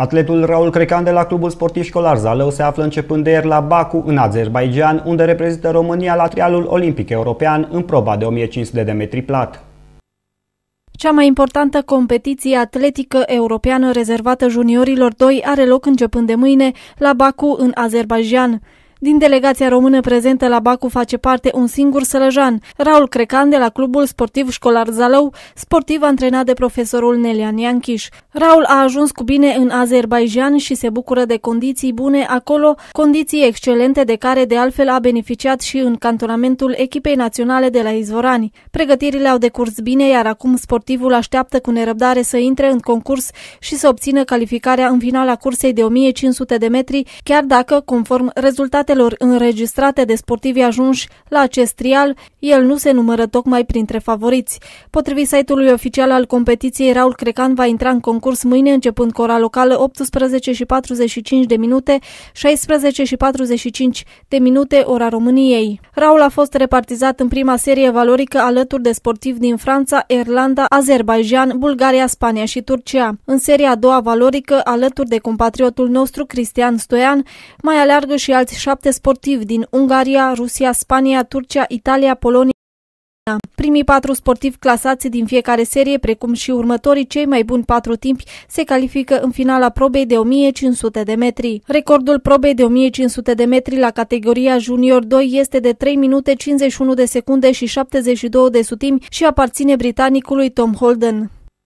Atletul Raul Crecan de la Clubul Sportiv Școlar Zalău se află începând de ieri la Baku, în Azerbaijan, unde reprezintă România la trialul olimpic european în proba de 1500 de metri plat. Cea mai importantă competiție atletică europeană rezervată juniorilor 2 are loc începând de mâine la Baku, în Azerbaijan. Din delegația română prezentă la Bacu face parte un singur sălăjan, Raul Crecan de la Clubul Sportiv Școlar Zalău, sportiv antrenat de profesorul Nelian Ianchiș. Raul a ajuns cu bine în Azerbaijan și se bucură de condiții bune acolo, condiții excelente de care de altfel a beneficiat și în cantonamentul echipei naționale de la Izvorani. Pregătirile au decurs bine, iar acum sportivul așteaptă cu nerăbdare să intre în concurs și să obțină calificarea în finala cursei de 1500 de metri, chiar dacă, conform rezultate rezultatelor înregistrate de sportivi ajunși la acest trial, el nu se numără tocmai printre favoriți. Potrivit site-ului oficial al competiției, Raul Crecan va intra în concurs mâine, începând cu ora locală 18 și 45 de minute, 16 și 45 de minute ora României. Raul a fost repartizat în prima serie valorică alături de sportivi din Franța, Irlanda, Azerbaijan, Bulgaria, Spania și Turcia. În seria a doua valorică, alături de compatriotul nostru Cristian Stoian, mai aleargă și alți șapte șapte sportivi din Ungaria, Rusia, Spania, Turcia, Italia, Polonia. Primii patru sportivi clasați din fiecare serie, precum și următorii cei mai buni patru timpi, se califică în finala probei de 1500 de metri. Recordul probei de 1500 de metri la categoria Junior 2 este de 3 minute 51 de secunde și 72 de sutimi și aparține britanicului Tom Holden.